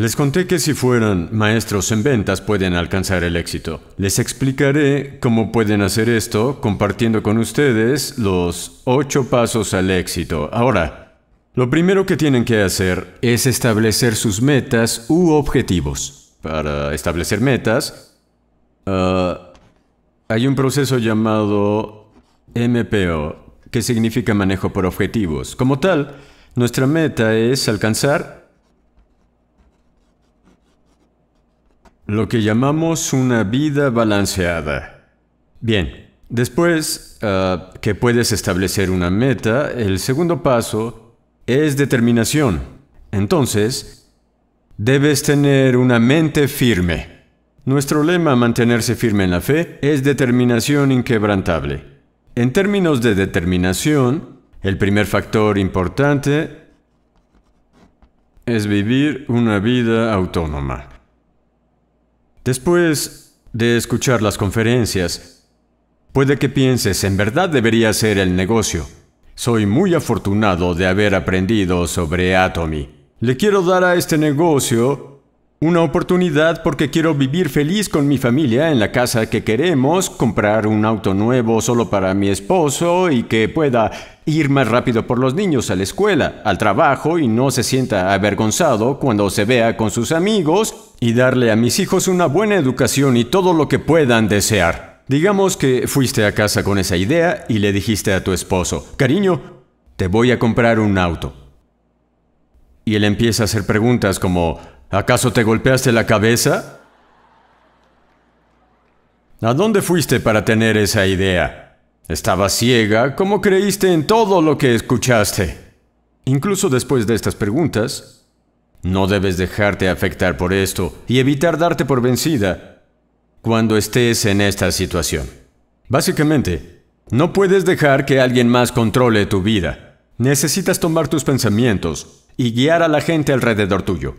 Les conté que si fueran maestros en ventas pueden alcanzar el éxito. Les explicaré cómo pueden hacer esto compartiendo con ustedes los 8 pasos al éxito. Ahora, lo primero que tienen que hacer es establecer sus metas u objetivos. Para establecer metas, ah, hay un proceso llamado MPO, que significa manejo por objetivos. Como tal, nuestra meta es alcanzar lo que llamamos una vida balanceada. Bien, después ah, que puedes establecer una meta, el segundo paso es determinación. Entonces, debes tener una mente firme. Nuestro lema mantenerse firme en la fe es determinación inquebrantable. En términos de determinación, el primer factor importante es vivir una vida autónoma. Después de escuchar las conferencias, puede que pienses, en verdad debería ser el negocio. Soy muy afortunado de haber aprendido sobre Atomy. Le quiero dar a este negocio una oportunidad porque quiero vivir feliz con mi familia en la casa que queremos, comprar un auto nuevo solo para mi esposo y que pueda ir más rápido por los niños a la escuela, al trabajo y no se sienta avergonzado cuando se vea con sus amigos y darle a mis hijos una buena educación y todo lo que puedan desear. Digamos que fuiste a casa con esa idea y le dijiste a tu esposo, cariño, te voy a comprar un auto. Y él empieza a hacer preguntas como, ¿Acaso te golpeaste la cabeza? ¿A dónde fuiste para tener esa idea? Estabas ciega, ¿cómo creíste en todo lo que escuchaste? Incluso después de estas preguntas, no debes dejarte afectar por esto y evitar darte por vencida cuando estés en esta situación. Básicamente, no puedes dejar que alguien más controle tu vida. Necesitas tomar tus pensamientos y guiar a la gente alrededor tuyo.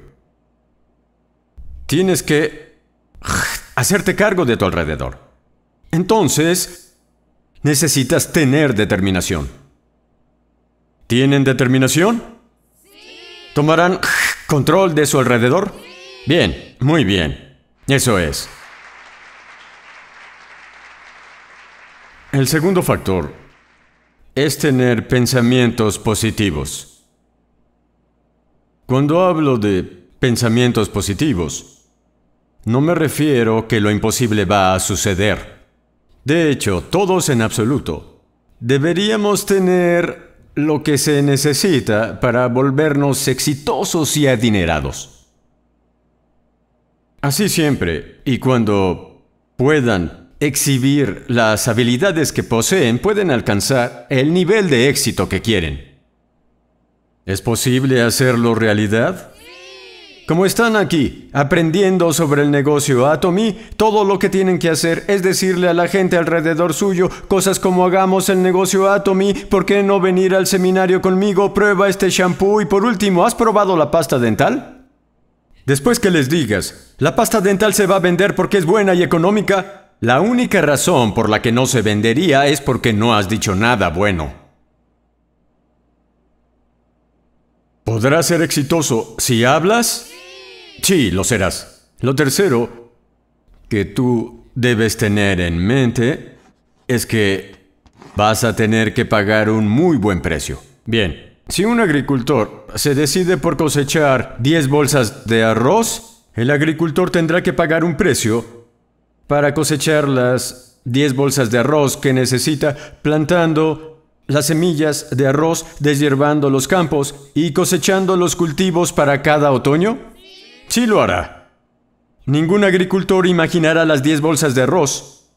Tienes que hacerte cargo de tu alrededor. Entonces, necesitas tener determinación. ¿Tienen determinación? ¿Tomarán control de su alrededor? Bien, muy bien. Eso es. El segundo factor es tener pensamientos positivos. Cuando hablo de pensamientos positivos, no me refiero que lo imposible va a suceder. De hecho, todos en absoluto. Deberíamos tener lo que se necesita para volvernos exitosos y adinerados. Así siempre, y cuando puedan exhibir las habilidades que poseen, pueden alcanzar el nivel de éxito que quieren. ¿Es posible hacerlo realidad? Como están aquí, aprendiendo sobre el negocio Atomy, todo lo que tienen que hacer es decirle a la gente alrededor suyo cosas como hagamos el negocio Atomy, ¿por qué no venir al seminario conmigo? Prueba este shampoo y por último, ¿has probado la pasta dental? Después que les digas, la pasta dental se va a vender porque es buena y económica, la única razón por la que no se vendería es porque no has dicho nada bueno. Podrás ser exitoso si hablas Sí, lo serás. Lo tercero que tú debes tener en mente es que vas a tener que pagar un muy buen precio. Bien, si un agricultor se decide por cosechar 10 bolsas de arroz, el agricultor tendrá que pagar un precio para cosechar las 10 bolsas de arroz que necesita plantando las semillas de arroz, deshiervando los campos y cosechando los cultivos para cada otoño? Sí lo hará. Ningún agricultor imaginará las 10 bolsas de arroz.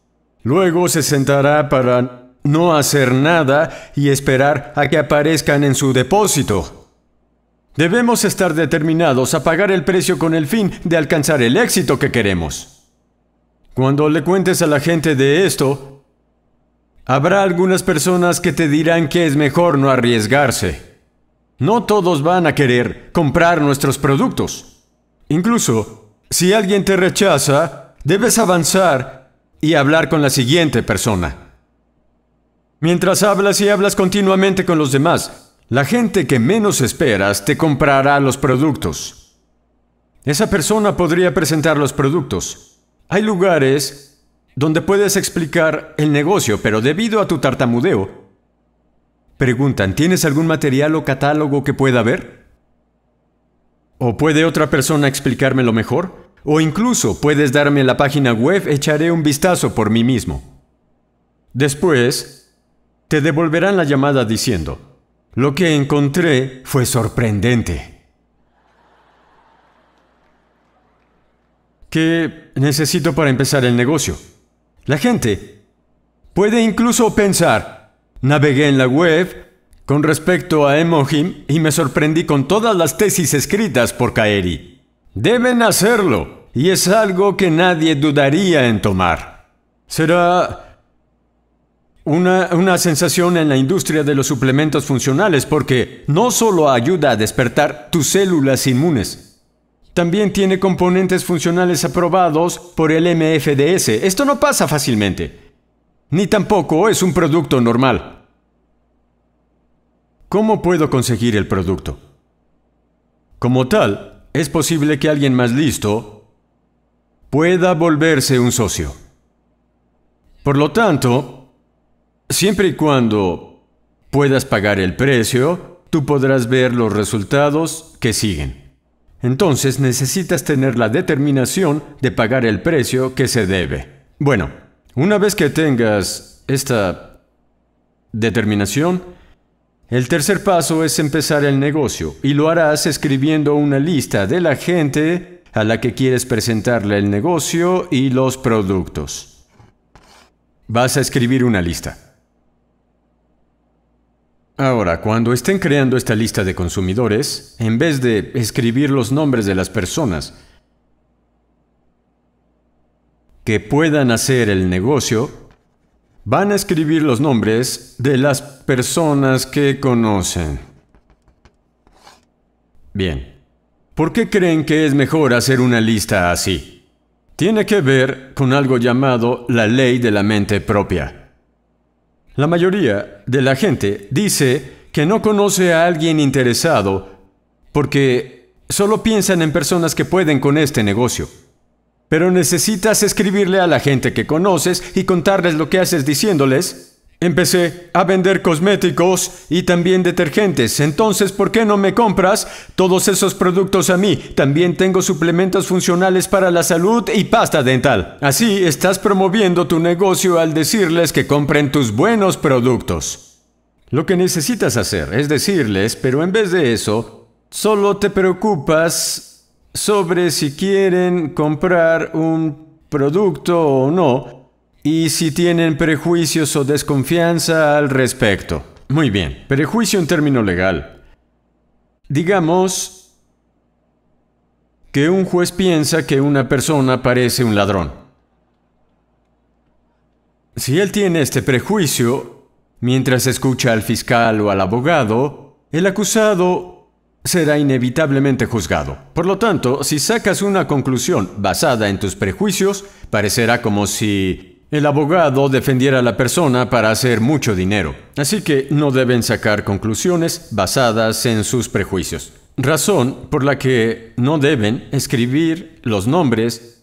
Luego se sentará para no hacer nada y esperar a que aparezcan en su depósito. Debemos estar determinados a pagar el precio con el fin de alcanzar el éxito que queremos. Cuando le cuentes a la gente de esto, habrá algunas personas que te dirán que es mejor no arriesgarse. No todos van a querer comprar nuestros productos. Incluso, si alguien te rechaza, debes avanzar y hablar con la siguiente persona. Mientras hablas y hablas continuamente con los demás, la gente que menos esperas te comprará los productos. Esa persona podría presentar los productos. Hay lugares donde puedes explicar el negocio, pero debido a tu tartamudeo, preguntan, ¿tienes algún material o catálogo que pueda ver? ¿O puede otra persona explicármelo mejor? O incluso puedes darme la página web, echaré un vistazo por mí mismo. Después, te devolverán la llamada diciendo, lo que encontré fue sorprendente. ¿Qué necesito para empezar el negocio? La gente puede incluso pensar, navegué en la web, con respecto a Emohim, y me sorprendí con todas las tesis escritas por Kaeri. Deben hacerlo, y es algo que nadie dudaría en tomar. Será una, una sensación en la industria de los suplementos funcionales porque no solo ayuda a despertar tus células inmunes, también tiene componentes funcionales aprobados por el MFDS. Esto no pasa fácilmente. Ni tampoco es un producto normal. ¿Cómo puedo conseguir el producto? Como tal, es posible que alguien más listo pueda volverse un socio. Por lo tanto, siempre y cuando puedas pagar el precio, tú podrás ver los resultados que siguen. Entonces necesitas tener la determinación de pagar el precio que se debe. Bueno, una vez que tengas esta determinación, el tercer paso es empezar el negocio y lo harás escribiendo una lista de la gente a la que quieres presentarle el negocio y los productos. Vas a escribir una lista. Ahora, cuando estén creando esta lista de consumidores, en vez de escribir los nombres de las personas que puedan hacer el negocio, Van a escribir los nombres de las personas que conocen. Bien. ¿Por qué creen que es mejor hacer una lista así? Tiene que ver con algo llamado la ley de la mente propia. La mayoría de la gente dice que no conoce a alguien interesado porque solo piensan en personas que pueden con este negocio. Pero necesitas escribirle a la gente que conoces y contarles lo que haces diciéndoles. Empecé a vender cosméticos y también detergentes. Entonces, ¿por qué no me compras todos esos productos a mí? También tengo suplementos funcionales para la salud y pasta dental. Así estás promoviendo tu negocio al decirles que compren tus buenos productos. Lo que necesitas hacer es decirles, pero en vez de eso, solo te preocupas sobre si quieren comprar un producto o no y si tienen prejuicios o desconfianza al respecto. Muy bien, prejuicio en término legal. Digamos que un juez piensa que una persona parece un ladrón. Si él tiene este prejuicio, mientras escucha al fiscal o al abogado, el acusado será inevitablemente juzgado. Por lo tanto, si sacas una conclusión basada en tus prejuicios, parecerá como si el abogado defendiera a la persona para hacer mucho dinero. Así que no deben sacar conclusiones basadas en sus prejuicios. Razón por la que no deben escribir los nombres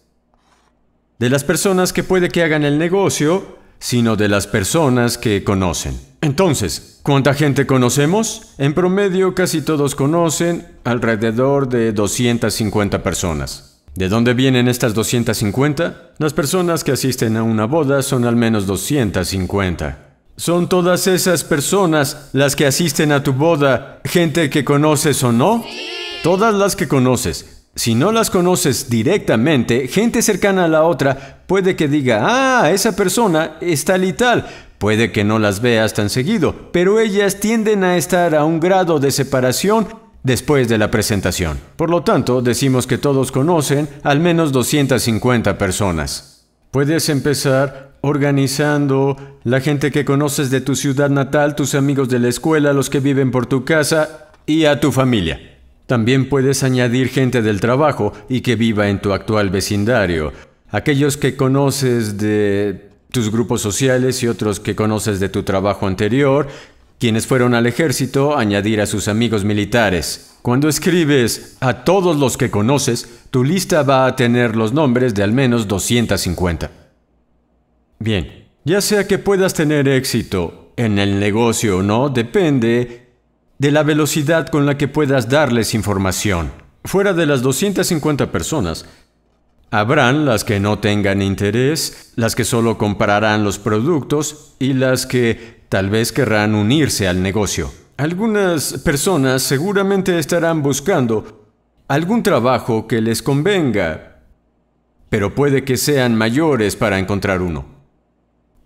de las personas que puede que hagan el negocio sino de las personas que conocen. Entonces, ¿cuánta gente conocemos? En promedio casi todos conocen alrededor de 250 personas. ¿De dónde vienen estas 250? Las personas que asisten a una boda son al menos 250. ¿Son todas esas personas las que asisten a tu boda gente que conoces o no? Todas las que conoces. Si no las conoces directamente, gente cercana a la otra puede que diga, ah, esa persona es tal y tal. Puede que no las veas tan seguido, pero ellas tienden a estar a un grado de separación después de la presentación. Por lo tanto, decimos que todos conocen al menos 250 personas. Puedes empezar organizando la gente que conoces de tu ciudad natal, tus amigos de la escuela, los que viven por tu casa y a tu familia. También puedes añadir gente del trabajo y que viva en tu actual vecindario, aquellos que conoces de tus grupos sociales y otros que conoces de tu trabajo anterior, quienes fueron al ejército, añadir a sus amigos militares. Cuando escribes a todos los que conoces, tu lista va a tener los nombres de al menos 250. Bien, ya sea que puedas tener éxito en el negocio o no, depende de la velocidad con la que puedas darles información. Fuera de las 250 personas, habrán las que no tengan interés, las que solo comprarán los productos y las que tal vez querrán unirse al negocio. Algunas personas seguramente estarán buscando algún trabajo que les convenga, pero puede que sean mayores para encontrar uno.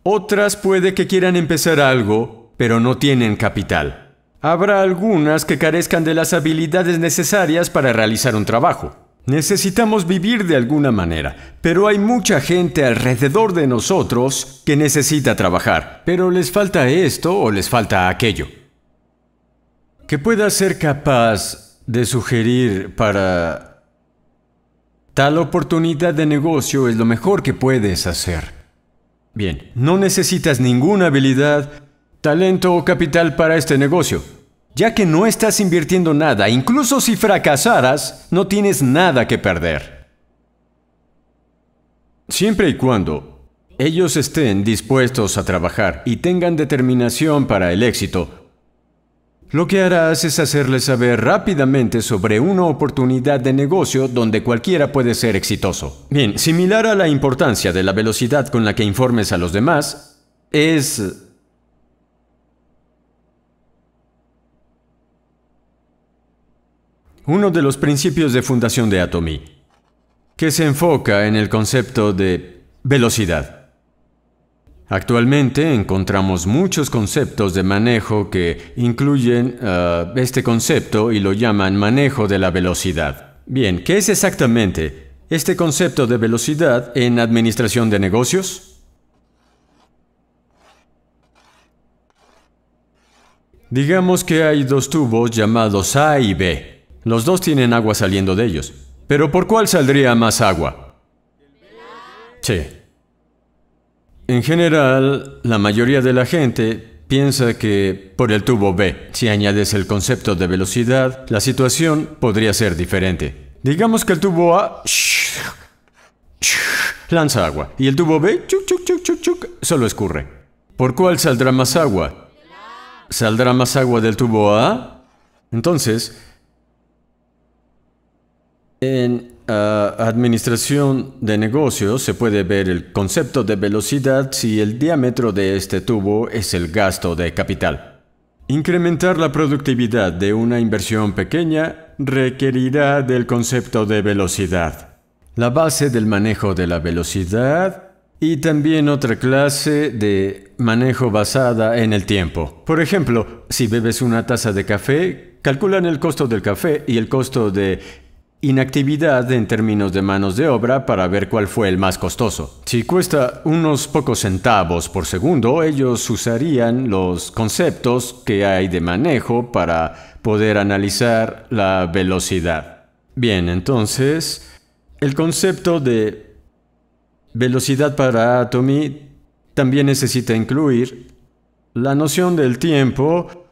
Otras puede que quieran empezar algo, pero no tienen capital. Habrá algunas que carezcan de las habilidades necesarias para realizar un trabajo. Necesitamos vivir de alguna manera, pero hay mucha gente alrededor de nosotros que necesita trabajar, pero les falta esto o les falta aquello. Que pueda ser capaz de sugerir para tal oportunidad de negocio es lo mejor que puedes hacer. Bien, no necesitas ninguna habilidad, talento o capital para este negocio ya que no estás invirtiendo nada, incluso si fracasaras, no tienes nada que perder. Siempre y cuando ellos estén dispuestos a trabajar y tengan determinación para el éxito, lo que harás es hacerles saber rápidamente sobre una oportunidad de negocio donde cualquiera puede ser exitoso. Bien, similar a la importancia de la velocidad con la que informes a los demás, es uno de los principios de fundación de Atomy, que se enfoca en el concepto de velocidad. Actualmente encontramos muchos conceptos de manejo que incluyen ah, este concepto y lo llaman manejo de la velocidad. Bien, ¿qué es exactamente este concepto de velocidad en administración de negocios? Digamos que hay dos tubos llamados A y B. Los dos tienen agua saliendo de ellos. Pero ¿por cuál saldría más agua? Sí. En general, la mayoría de la gente piensa que por el tubo B, si añades el concepto de velocidad, la situación podría ser diferente. Digamos que el tubo A lanza agua y el tubo B solo escurre. ¿Por cuál saldrá más agua? ¿Saldrá más agua del tubo A? Entonces, en ah, administración de negocios se puede ver el concepto de velocidad si el diámetro de este tubo es el gasto de capital. Incrementar la productividad de una inversión pequeña requerirá del concepto de velocidad, la base del manejo de la velocidad y también otra clase de manejo basada en el tiempo. Por ejemplo, si bebes una taza de café, calculan el costo del café y el costo de Inactividad en términos de manos de obra para ver cuál fue el más costoso. Si cuesta unos pocos centavos por segundo, ellos usarían los conceptos que hay de manejo para poder analizar la velocidad. Bien, entonces, el concepto de velocidad para Atomy también necesita incluir la noción del tiempo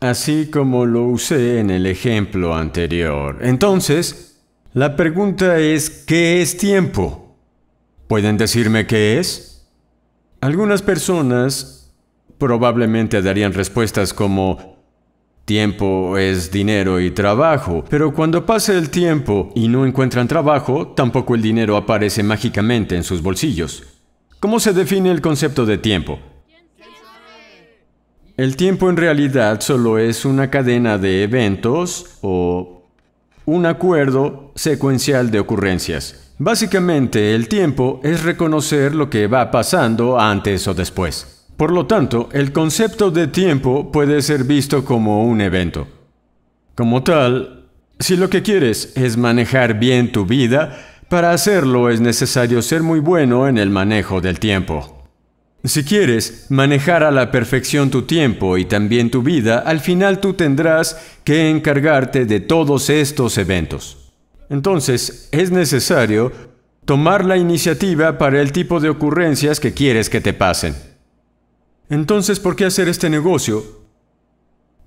así como lo usé en el ejemplo anterior. Entonces, la pregunta es, ¿qué es tiempo? ¿Pueden decirme qué es? Algunas personas probablemente darían respuestas como, tiempo es dinero y trabajo, pero cuando pasa el tiempo y no encuentran trabajo, tampoco el dinero aparece mágicamente en sus bolsillos. ¿Cómo se define el concepto de tiempo? El tiempo en realidad solo es una cadena de eventos o un acuerdo secuencial de ocurrencias. Básicamente, el tiempo es reconocer lo que va pasando antes o después. Por lo tanto, el concepto de tiempo puede ser visto como un evento. Como tal, si lo que quieres es manejar bien tu vida, para hacerlo es necesario ser muy bueno en el manejo del tiempo. Si quieres manejar a la perfección tu tiempo y también tu vida, al final tú tendrás que encargarte de todos estos eventos. Entonces, es necesario tomar la iniciativa para el tipo de ocurrencias que quieres que te pasen. Entonces, ¿por qué hacer este negocio?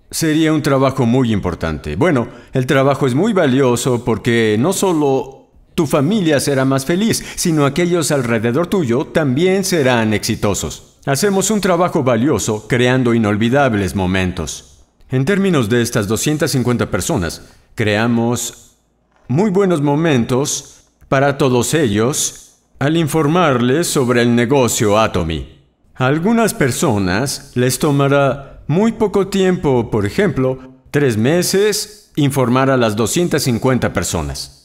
Sería un trabajo muy importante. Bueno, el trabajo es muy valioso porque no solo tu familia será más feliz, sino aquellos alrededor tuyo también serán exitosos. Hacemos un trabajo valioso creando inolvidables momentos. En términos de estas 250 personas, creamos muy buenos momentos para todos ellos al informarles sobre el negocio Atomy. A algunas personas les tomará muy poco tiempo, por ejemplo, tres meses, informar a las 250 personas.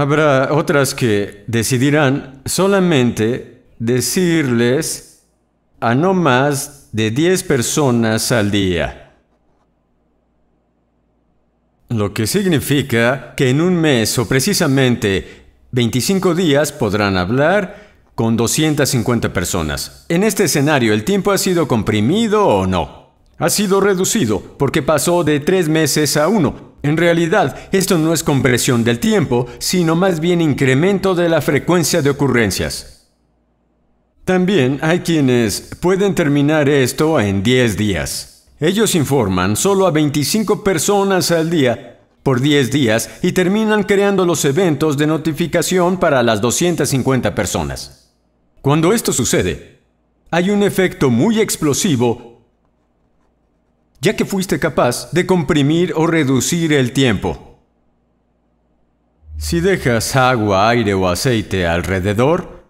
Habrá otras que decidirán solamente decirles a no más de 10 personas al día. Lo que significa que en un mes o precisamente 25 días podrán hablar con 250 personas. En este escenario, ¿el tiempo ha sido comprimido o no? Ha sido reducido porque pasó de tres meses a uno. En realidad, esto no es compresión del tiempo, sino más bien incremento de la frecuencia de ocurrencias. También hay quienes pueden terminar esto en 10 días. Ellos informan solo a 25 personas al día por 10 días y terminan creando los eventos de notificación para las 250 personas. Cuando esto sucede, hay un efecto muy explosivo ya que fuiste capaz de comprimir o reducir el tiempo. Si dejas agua, aire o aceite alrededor,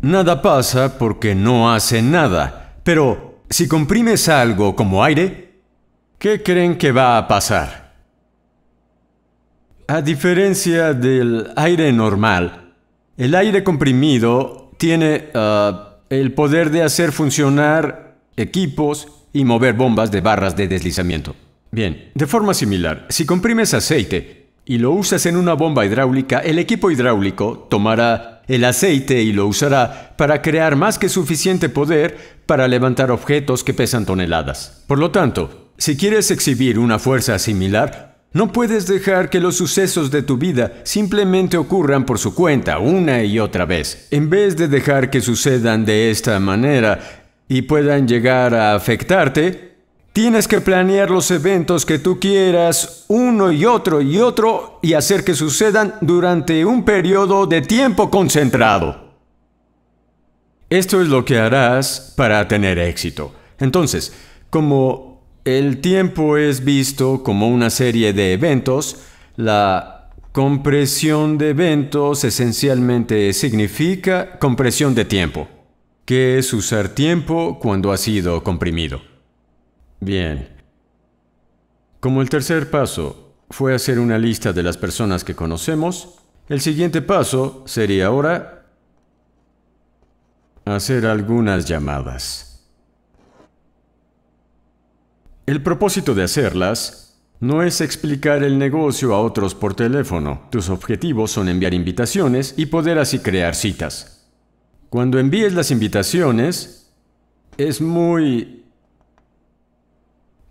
nada pasa porque no hace nada. Pero si comprimes algo como aire, ¿qué creen que va a pasar? A diferencia del aire normal, el aire comprimido tiene ah, el poder de hacer funcionar equipos, y mover bombas de barras de deslizamiento. Bien, de forma similar, si comprimes aceite y lo usas en una bomba hidráulica, el equipo hidráulico tomará el aceite y lo usará para crear más que suficiente poder para levantar objetos que pesan toneladas. Por lo tanto, si quieres exhibir una fuerza similar, no puedes dejar que los sucesos de tu vida simplemente ocurran por su cuenta una y otra vez. En vez de dejar que sucedan de esta manera, y puedan llegar a afectarte, tienes que planear los eventos que tú quieras, uno y otro y otro, y hacer que sucedan durante un periodo de tiempo concentrado. Esto es lo que harás para tener éxito. Entonces, como el tiempo es visto como una serie de eventos, la compresión de eventos esencialmente significa compresión de tiempo que es usar tiempo cuando ha sido comprimido. Bien. Como el tercer paso fue hacer una lista de las personas que conocemos, el siguiente paso sería ahora hacer algunas llamadas. El propósito de hacerlas no es explicar el negocio a otros por teléfono. Tus objetivos son enviar invitaciones y poder así crear citas. Cuando envíes las invitaciones, es muy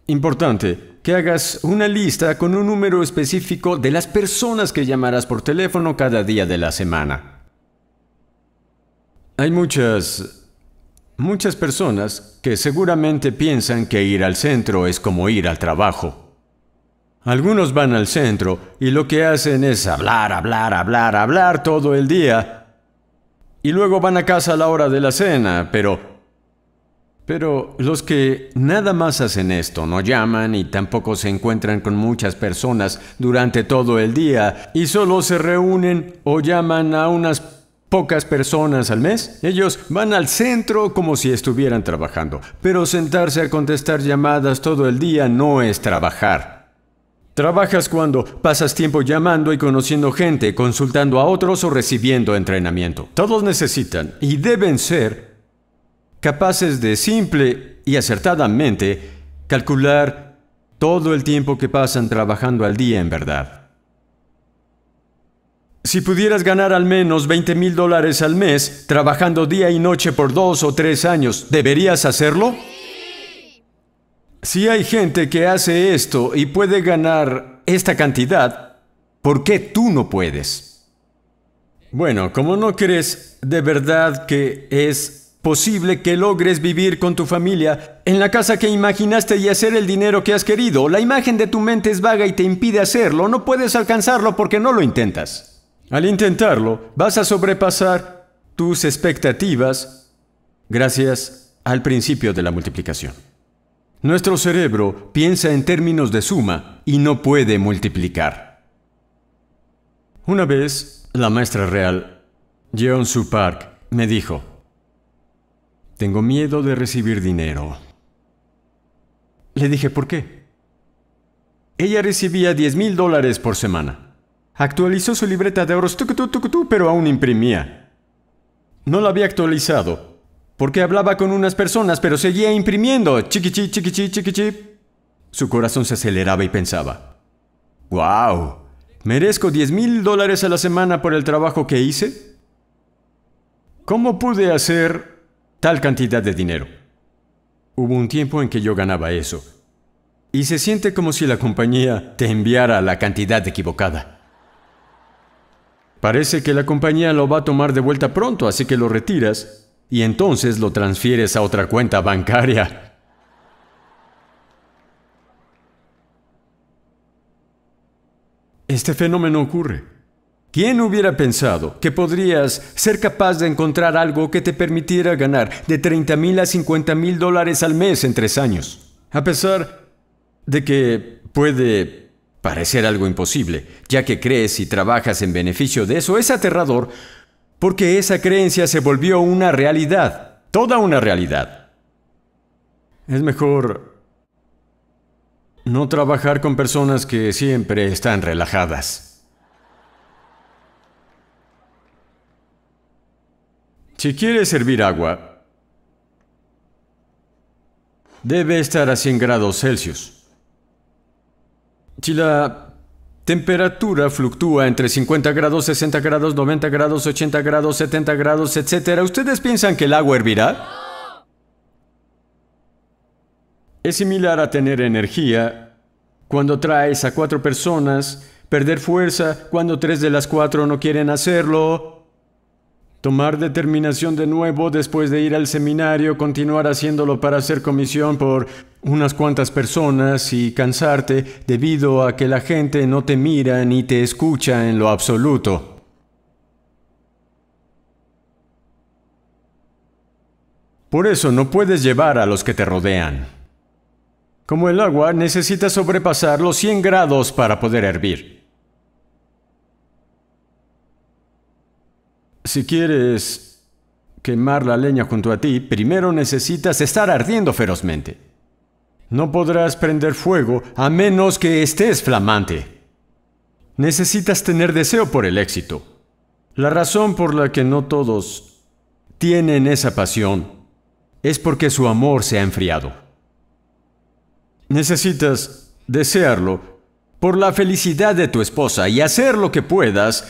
importante que hagas una lista con un número específico de las personas que llamarás por teléfono cada día de la semana. Hay muchas, muchas personas que seguramente piensan que ir al centro es como ir al trabajo. Algunos van al centro y lo que hacen es hablar, hablar, hablar, hablar todo el día y luego van a casa a la hora de la cena, pero... Pero los que nada más hacen esto, no llaman y tampoco se encuentran con muchas personas durante todo el día y solo se reúnen o llaman a unas pocas personas al mes, ellos van al centro como si estuvieran trabajando. Pero sentarse a contestar llamadas todo el día no es trabajar. Trabajas cuando pasas tiempo llamando y conociendo gente, consultando a otros o recibiendo entrenamiento. Todos necesitan y deben ser capaces de simple y acertadamente calcular todo el tiempo que pasan trabajando al día en verdad. Si pudieras ganar al menos 20 mil dólares al mes trabajando día y noche por dos o tres años, ¿deberías hacerlo? Si hay gente que hace esto y puede ganar esta cantidad, ¿por qué tú no puedes? Bueno, como no crees de verdad que es posible que logres vivir con tu familia en la casa que imaginaste y hacer el dinero que has querido, la imagen de tu mente es vaga y te impide hacerlo, no puedes alcanzarlo porque no lo intentas. Al intentarlo, vas a sobrepasar tus expectativas gracias al principio de la multiplicación. Nuestro cerebro piensa en términos de suma y no puede multiplicar. Una vez, la maestra real, Jeon Su Park, me dijo, tengo miedo de recibir dinero. Le dije, ¿por qué? Ella recibía 10 mil dólares por semana. Actualizó su libreta de oros, pero aún imprimía. No la había actualizado porque hablaba con unas personas, pero seguía imprimiendo. Chiquichi, chiquichi, chiquichi. Su corazón se aceleraba y pensaba, ¡Wow! ¿Merezco 10 mil dólares a la semana por el trabajo que hice? ¿Cómo pude hacer tal cantidad de dinero? Hubo un tiempo en que yo ganaba eso. Y se siente como si la compañía te enviara la cantidad equivocada. Parece que la compañía lo va a tomar de vuelta pronto, así que lo retiras y entonces lo transfieres a otra cuenta bancaria. Este fenómeno ocurre. ¿Quién hubiera pensado que podrías ser capaz de encontrar algo que te permitiera ganar de 30 mil a 50 mil dólares al mes en tres años? A pesar de que puede parecer algo imposible, ya que crees y trabajas en beneficio de eso, es aterrador porque esa creencia se volvió una realidad, toda una realidad. Es mejor no trabajar con personas que siempre están relajadas. Si quieres servir agua, debe estar a 100 grados Celsius. Si la temperatura fluctúa entre 50 grados, 60 grados, 90 grados, 80 grados, 70 grados, etc. ¿Ustedes piensan que el agua hervirá? Es similar a tener energía cuando traes a cuatro personas, perder fuerza cuando tres de las cuatro no quieren hacerlo, Tomar determinación de nuevo después de ir al seminario, continuar haciéndolo para hacer comisión por unas cuantas personas y cansarte debido a que la gente no te mira ni te escucha en lo absoluto. Por eso no puedes llevar a los que te rodean. Como el agua, necesitas sobrepasar los 100 grados para poder hervir. Si quieres quemar la leña junto a ti, primero necesitas estar ardiendo ferozmente. No podrás prender fuego a menos que estés flamante. Necesitas tener deseo por el éxito. La razón por la que no todos tienen esa pasión es porque su amor se ha enfriado. Necesitas desearlo por la felicidad de tu esposa y hacer lo que puedas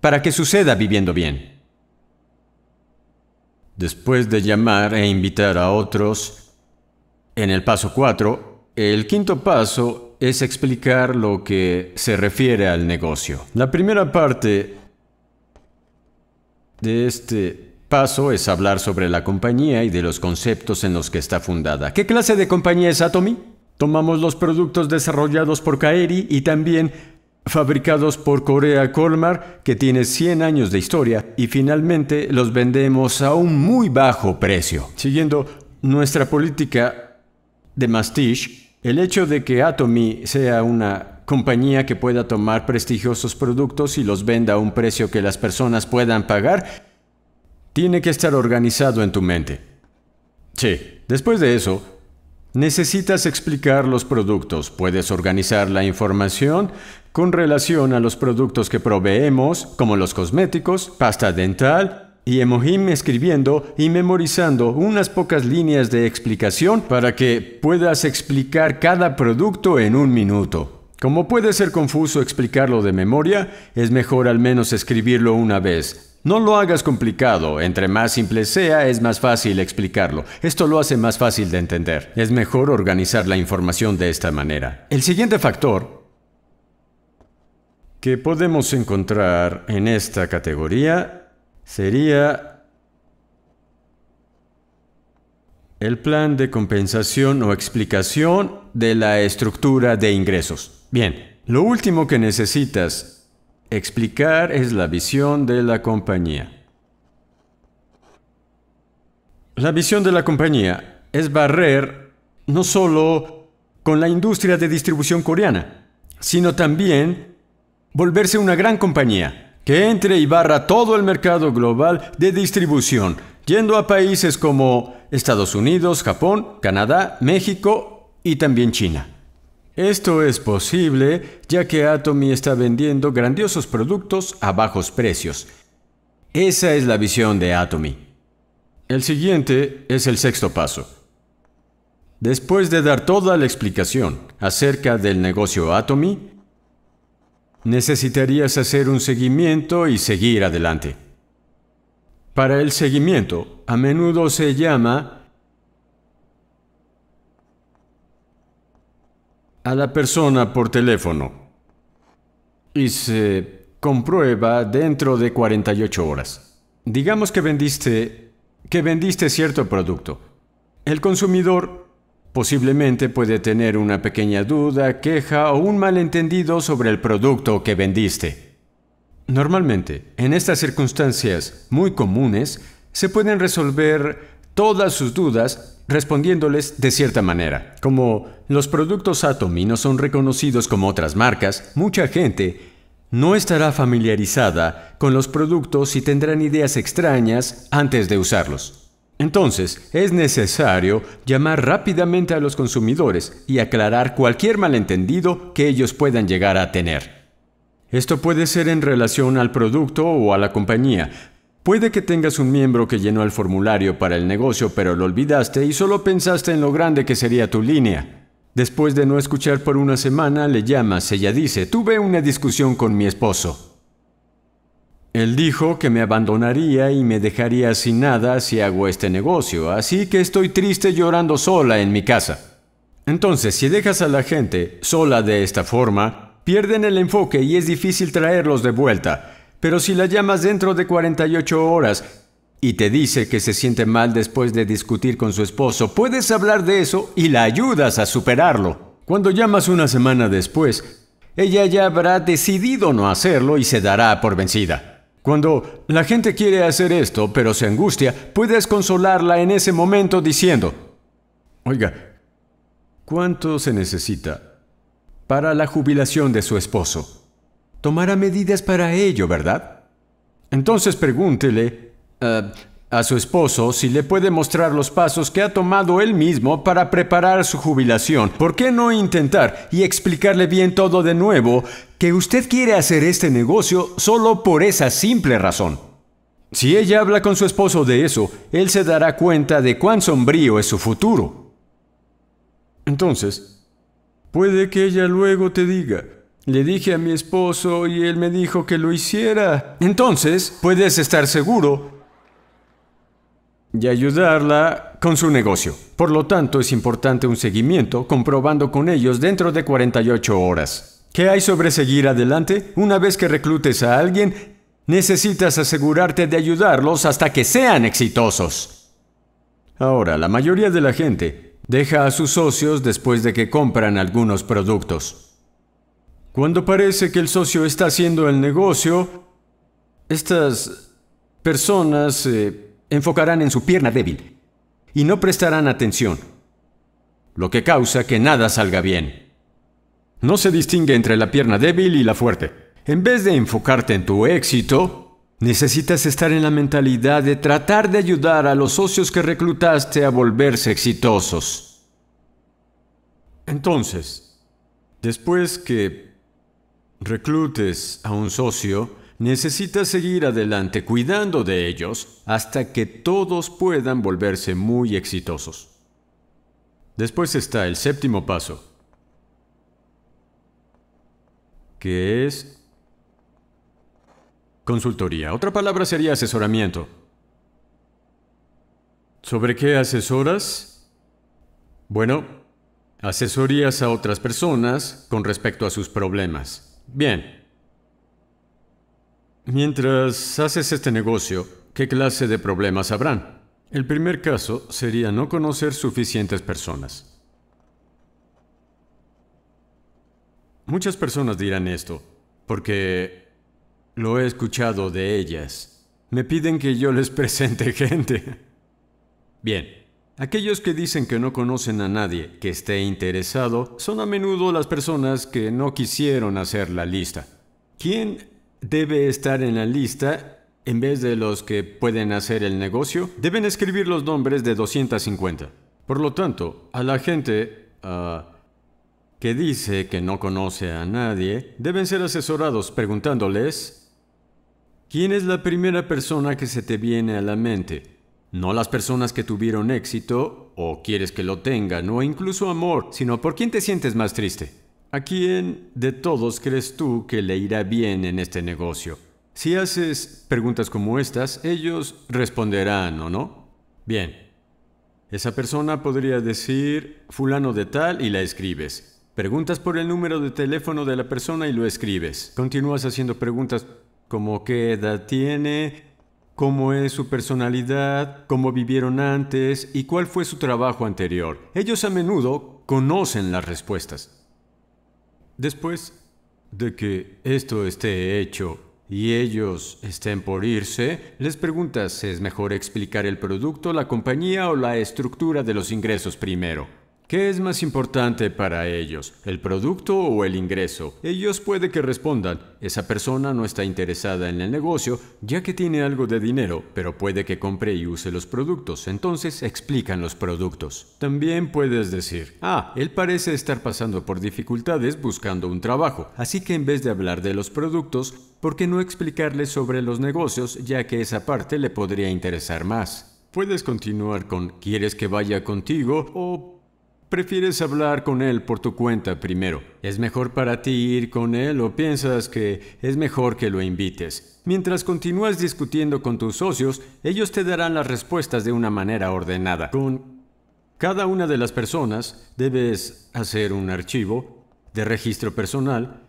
para que suceda viviendo bien. Después de llamar e invitar a otros, en el paso 4, el quinto paso es explicar lo que se refiere al negocio. La primera parte de este paso es hablar sobre la compañía y de los conceptos en los que está fundada. ¿Qué clase de compañía es Atomy? Tomamos los productos desarrollados por Kaeri y también fabricados por Corea Colmar, que tiene 100 años de historia, y finalmente los vendemos a un muy bajo precio. Siguiendo nuestra política de Mastiche, el hecho de que Atomy sea una compañía que pueda tomar prestigiosos productos y los venda a un precio que las personas puedan pagar, tiene que estar organizado en tu mente. Sí, después de eso, Necesitas explicar los productos. Puedes organizar la información con relación a los productos que proveemos, como los cosméticos, pasta dental, y Emojim, escribiendo y memorizando unas pocas líneas de explicación para que puedas explicar cada producto en un minuto. Como puede ser confuso explicarlo de memoria, es mejor al menos escribirlo una vez, no lo hagas complicado, entre más simple sea es más fácil explicarlo. Esto lo hace más fácil de entender. Es mejor organizar la información de esta manera. El siguiente factor que podemos encontrar en esta categoría sería el plan de compensación o explicación de la estructura de ingresos. Bien, lo último que necesitas Explicar es la visión de la compañía. La visión de la compañía es barrer no solo con la industria de distribución coreana, sino también volverse una gran compañía que entre y barra todo el mercado global de distribución, yendo a países como Estados Unidos, Japón, Canadá, México y también China. Esto es posible ya que Atomy está vendiendo grandiosos productos a bajos precios. Esa es la visión de Atomy. El siguiente es el sexto paso. Después de dar toda la explicación acerca del negocio Atomy, necesitarías hacer un seguimiento y seguir adelante. Para el seguimiento, a menudo se llama a la persona por teléfono y se comprueba dentro de 48 horas. Digamos que vendiste, que vendiste cierto producto. El consumidor posiblemente puede tener una pequeña duda, queja o un malentendido sobre el producto que vendiste. Normalmente, en estas circunstancias muy comunes, se pueden resolver todas sus dudas respondiéndoles de cierta manera. Como los productos Atomy no son reconocidos como otras marcas, mucha gente no estará familiarizada con los productos y tendrán ideas extrañas antes de usarlos. Entonces, es necesario llamar rápidamente a los consumidores y aclarar cualquier malentendido que ellos puedan llegar a tener. Esto puede ser en relación al producto o a la compañía, Puede que tengas un miembro que llenó el formulario para el negocio, pero lo olvidaste y solo pensaste en lo grande que sería tu línea. Después de no escuchar por una semana, le llamas, ella dice, tuve una discusión con mi esposo. Él dijo que me abandonaría y me dejaría sin nada si hago este negocio, así que estoy triste llorando sola en mi casa. Entonces, si dejas a la gente sola de esta forma, pierden el enfoque y es difícil traerlos de vuelta. Pero si la llamas dentro de 48 horas y te dice que se siente mal después de discutir con su esposo, puedes hablar de eso y la ayudas a superarlo. Cuando llamas una semana después, ella ya habrá decidido no hacerlo y se dará por vencida. Cuando la gente quiere hacer esto, pero se angustia, puedes consolarla en ese momento diciendo, Oiga, ¿cuánto se necesita para la jubilación de su esposo? tomará medidas para ello, ¿verdad? Entonces pregúntele eh, a su esposo si le puede mostrar los pasos que ha tomado él mismo para preparar su jubilación. ¿Por qué no intentar y explicarle bien todo de nuevo que usted quiere hacer este negocio solo por esa simple razón? Si ella habla con su esposo de eso, él se dará cuenta de cuán sombrío es su futuro. Entonces, puede que ella luego te diga, le dije a mi esposo y él me dijo que lo hiciera. Entonces, puedes estar seguro y ayudarla con su negocio. Por lo tanto, es importante un seguimiento, comprobando con ellos dentro de 48 horas. ¿Qué hay sobre seguir adelante? Una vez que reclutes a alguien, necesitas asegurarte de ayudarlos hasta que sean exitosos. Ahora, la mayoría de la gente deja a sus socios después de que compran algunos productos. Cuando parece que el socio está haciendo el negocio, estas personas se eh, enfocarán en su pierna débil y no prestarán atención, lo que causa que nada salga bien. No se distingue entre la pierna débil y la fuerte. En vez de enfocarte en tu éxito, necesitas estar en la mentalidad de tratar de ayudar a los socios que reclutaste a volverse exitosos. Entonces, después que reclutes a un socio, necesitas seguir adelante cuidando de ellos hasta que todos puedan volverse muy exitosos. Después está el séptimo paso, que es consultoría. Otra palabra sería asesoramiento. ¿Sobre qué asesoras? Bueno, asesorías a otras personas con respecto a sus problemas. Bien. Mientras haces este negocio, ¿qué clase de problemas habrán? El primer caso sería no conocer suficientes personas. Muchas personas dirán esto, porque lo he escuchado de ellas. Me piden que yo les presente gente. Bien, Aquellos que dicen que no conocen a nadie que esté interesado son a menudo las personas que no quisieron hacer la lista. ¿Quién debe estar en la lista en vez de los que pueden hacer el negocio? Deben escribir los nombres de 250. Por lo tanto, a la gente ah, que dice que no conoce a nadie, deben ser asesorados preguntándoles, ¿quién es la primera persona que se te viene a la mente? No las personas que tuvieron éxito, o quieres que lo tengan, o incluso amor, sino por quién te sientes más triste. ¿A quién de todos crees tú que le irá bien en este negocio? Si haces preguntas como estas, ellos responderán, ¿o no? Bien. Esa persona podría decir fulano de tal y la escribes. Preguntas por el número de teléfono de la persona y lo escribes. Continúas haciendo preguntas como qué edad tiene, cómo es su personalidad, cómo vivieron antes y cuál fue su trabajo anterior. Ellos a menudo conocen las respuestas. Después de que esto esté hecho y ellos estén por irse, les preguntas, ¿es mejor explicar el producto, la compañía o la estructura de los ingresos primero? ¿Qué es más importante para ellos, el producto o el ingreso? Ellos puede que respondan, esa persona no está interesada en el negocio ya que tiene algo de dinero, pero puede que compre y use los productos, entonces explican los productos. También puedes decir, ah, él parece estar pasando por dificultades buscando un trabajo, así que en vez de hablar de los productos, ¿por qué no explicarle sobre los negocios ya que esa parte le podría interesar más? Puedes continuar con ¿quieres que vaya contigo? o prefieres hablar con él por tu cuenta primero. ¿Es mejor para ti ir con él o piensas que es mejor que lo invites? Mientras continúas discutiendo con tus socios, ellos te darán las respuestas de una manera ordenada. Con cada una de las personas debes hacer un archivo de registro personal,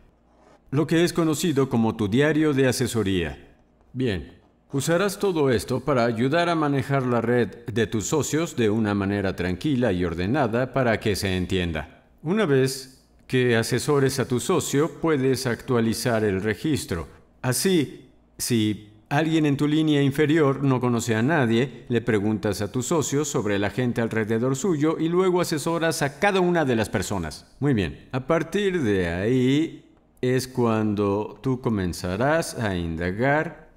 lo que es conocido como tu diario de asesoría. Bien, Usarás todo esto para ayudar a manejar la red de tus socios de una manera tranquila y ordenada para que se entienda. Una vez que asesores a tu socio, puedes actualizar el registro. Así, si alguien en tu línea inferior no conoce a nadie, le preguntas a tu socio sobre la gente alrededor suyo y luego asesoras a cada una de las personas. Muy bien, a partir de ahí es cuando tú comenzarás a indagar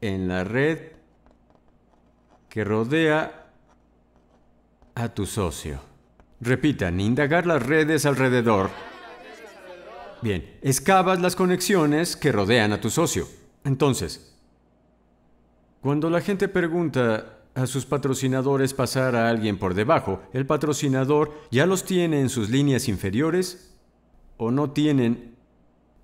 en la red que rodea a tu socio. Repitan, indagar las redes alrededor. Bien, excavas las conexiones que rodean a tu socio. Entonces, cuando la gente pregunta a sus patrocinadores pasar a alguien por debajo, el patrocinador ya los tiene en sus líneas inferiores o no tienen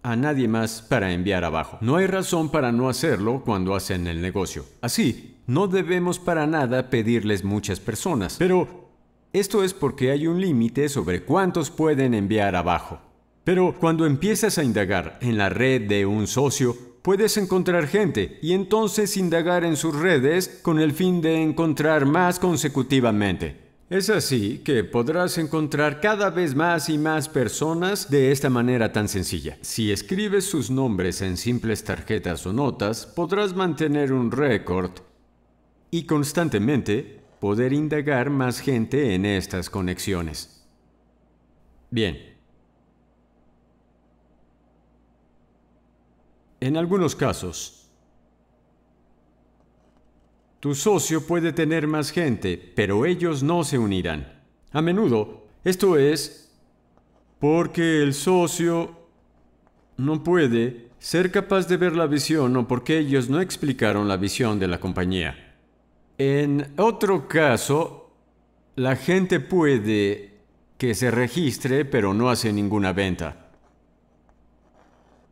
a nadie más para enviar abajo. No hay razón para no hacerlo cuando hacen el negocio. Así, no debemos para nada pedirles muchas personas, pero esto es porque hay un límite sobre cuántos pueden enviar abajo. Pero cuando empiezas a indagar en la red de un socio, puedes encontrar gente y entonces indagar en sus redes con el fin de encontrar más consecutivamente. Es así que podrás encontrar cada vez más y más personas de esta manera tan sencilla. Si escribes sus nombres en simples tarjetas o notas, podrás mantener un récord y constantemente poder indagar más gente en estas conexiones. Bien. En algunos casos, tu socio puede tener más gente, pero ellos no se unirán. A menudo, esto es porque el socio no puede ser capaz de ver la visión o porque ellos no explicaron la visión de la compañía. En otro caso, la gente puede que se registre pero no hace ninguna venta.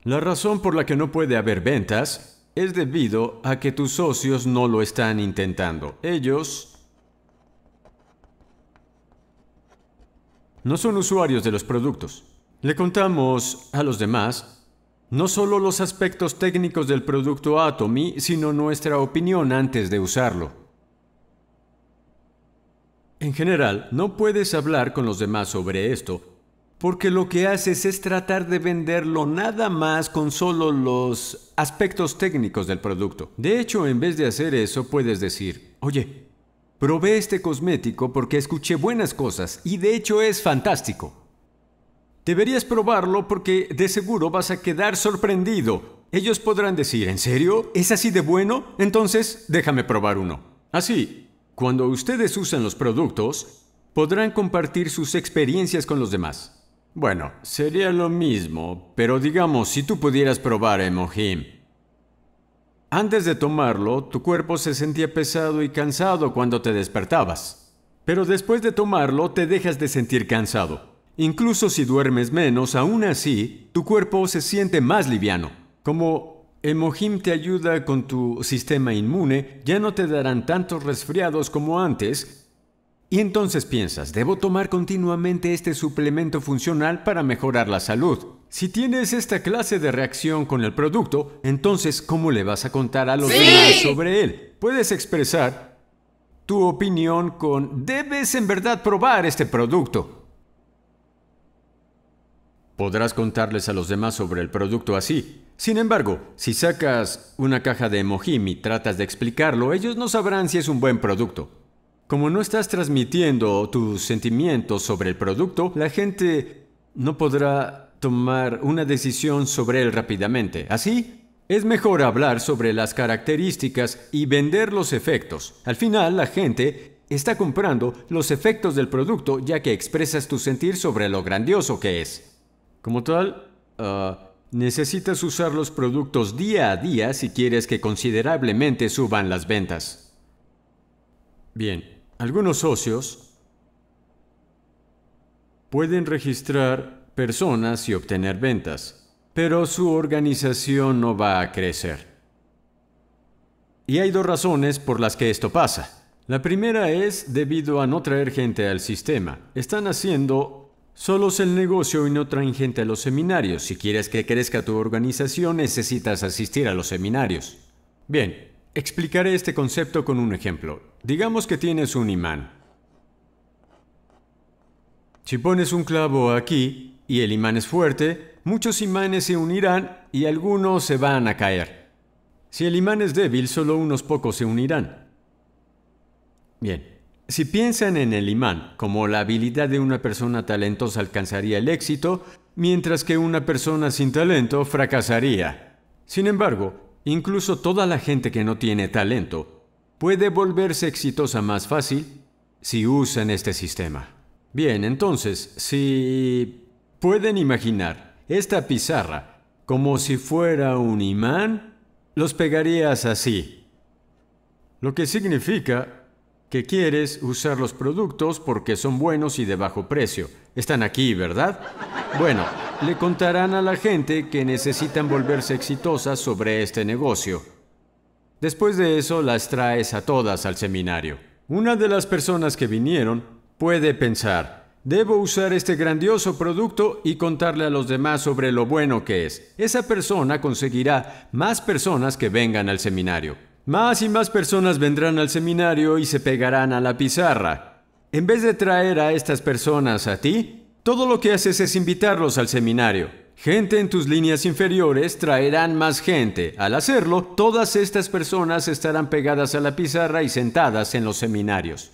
La razón por la que no puede haber ventas es debido a que tus socios no lo están intentando. Ellos no son usuarios de los productos. Le contamos a los demás no solo los aspectos técnicos del producto Atomy, sino nuestra opinión antes de usarlo. En general, no puedes hablar con los demás sobre esto, porque lo que haces es tratar de venderlo nada más con solo los aspectos técnicos del producto. De hecho, en vez de hacer eso, puedes decir, oye, probé este cosmético porque escuché buenas cosas y de hecho es fantástico. Deberías probarlo porque de seguro vas a quedar sorprendido. Ellos podrán decir, ¿en serio? ¿Es así de bueno? Entonces, déjame probar uno. Así, cuando ustedes usan los productos, podrán compartir sus experiencias con los demás. Bueno, sería lo mismo, pero digamos, si tú pudieras probar Emojim. Antes de tomarlo, tu cuerpo se sentía pesado y cansado cuando te despertabas. Pero después de tomarlo, te dejas de sentir cansado. Incluso si duermes menos, aún así, tu cuerpo se siente más liviano. Como Emojim te ayuda con tu sistema inmune, ya no te darán tantos resfriados como antes y entonces piensas, ¿debo tomar continuamente este suplemento funcional para mejorar la salud? Si tienes esta clase de reacción con el producto, entonces ¿cómo le vas a contar a los demás sobre él? Puedes expresar tu opinión con debes en verdad probar este producto. Podrás contarles a los demás sobre el producto así. Sin embargo, si sacas una caja de emojim y tratas de explicarlo, ellos no sabrán si es un buen producto. Como no estás transmitiendo tus sentimientos sobre el producto, la gente no podrá tomar una decisión sobre él rápidamente. Así, es mejor hablar sobre las características y vender los efectos. Al final, la gente está comprando los efectos del producto ya que expresas tu sentir sobre lo grandioso que es. Como tal, ah, necesitas usar los productos día a día si quieres que considerablemente suban las ventas. Bien, algunos socios pueden registrar personas y obtener ventas, pero su organización no va a crecer. Y hay dos razones por las que esto pasa. La primera es debido a no traer gente al sistema. Están haciendo solos el negocio y no traen gente a los seminarios. Si quieres que crezca tu organización, necesitas asistir a los seminarios. Bien, explicaré este concepto con un ejemplo. Digamos que tienes un imán. Si pones un clavo aquí y el imán es fuerte, muchos imanes se unirán y algunos se van a caer. Si el imán es débil, solo unos pocos se unirán. Bien, si piensan en el imán como la habilidad de una persona talentosa alcanzaría el éxito, mientras que una persona sin talento fracasaría. Sin embargo, incluso toda la gente que no tiene talento puede volverse exitosa más fácil si usan este sistema. Bien, entonces, si pueden imaginar esta pizarra como si fuera un imán, los pegarías así. Lo que significa que quieres usar los productos porque son buenos y de bajo precio. Están aquí, ¿verdad? Bueno, le contarán a la gente que necesitan volverse exitosas sobre este negocio. Después de eso las traes a todas al seminario. Una de las personas que vinieron puede pensar, debo usar este grandioso producto y contarle a los demás sobre lo bueno que es. Esa persona conseguirá más personas que vengan al seminario. Más y más personas vendrán al seminario y se pegarán a la pizarra. En vez de traer a estas personas a ti, todo lo que haces es invitarlos al seminario. Gente en tus líneas inferiores traerán más gente. Al hacerlo, todas estas personas estarán pegadas a la pizarra y sentadas en los seminarios.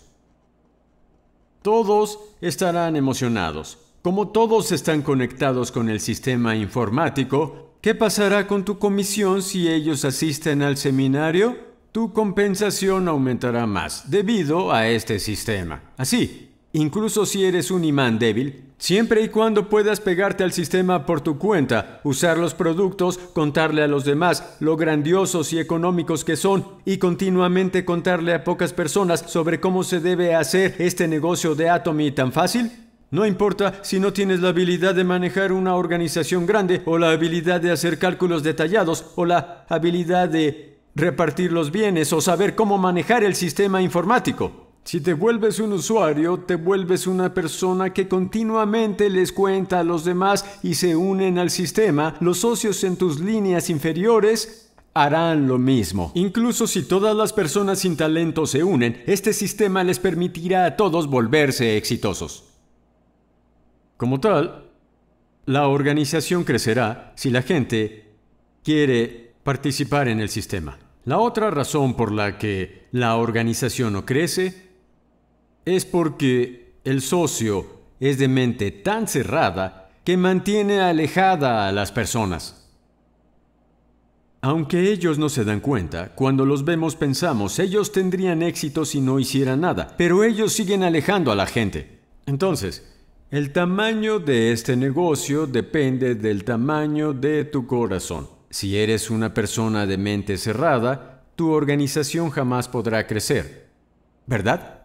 Todos estarán emocionados. Como todos están conectados con el sistema informático, ¿qué pasará con tu comisión si ellos asisten al seminario? Tu compensación aumentará más debido a este sistema. Así, incluso si eres un imán débil, Siempre y cuando puedas pegarte al sistema por tu cuenta, usar los productos, contarle a los demás lo grandiosos y económicos que son y continuamente contarle a pocas personas sobre cómo se debe hacer este negocio de Atomy tan fácil? No importa si no tienes la habilidad de manejar una organización grande o la habilidad de hacer cálculos detallados o la habilidad de repartir los bienes o saber cómo manejar el sistema informático. Si te vuelves un usuario, te vuelves una persona que continuamente les cuenta a los demás y se unen al sistema, los socios en tus líneas inferiores harán lo mismo. Incluso si todas las personas sin talento se unen, este sistema les permitirá a todos volverse exitosos. Como tal, la organización crecerá si la gente quiere participar en el sistema. La otra razón por la que la organización no crece es porque el socio es de mente tan cerrada que mantiene alejada a las personas. Aunque ellos no se dan cuenta, cuando los vemos pensamos, ellos tendrían éxito si no hicieran nada, pero ellos siguen alejando a la gente. Entonces, el tamaño de este negocio depende del tamaño de tu corazón. Si eres una persona de mente cerrada, tu organización jamás podrá crecer, ¿verdad?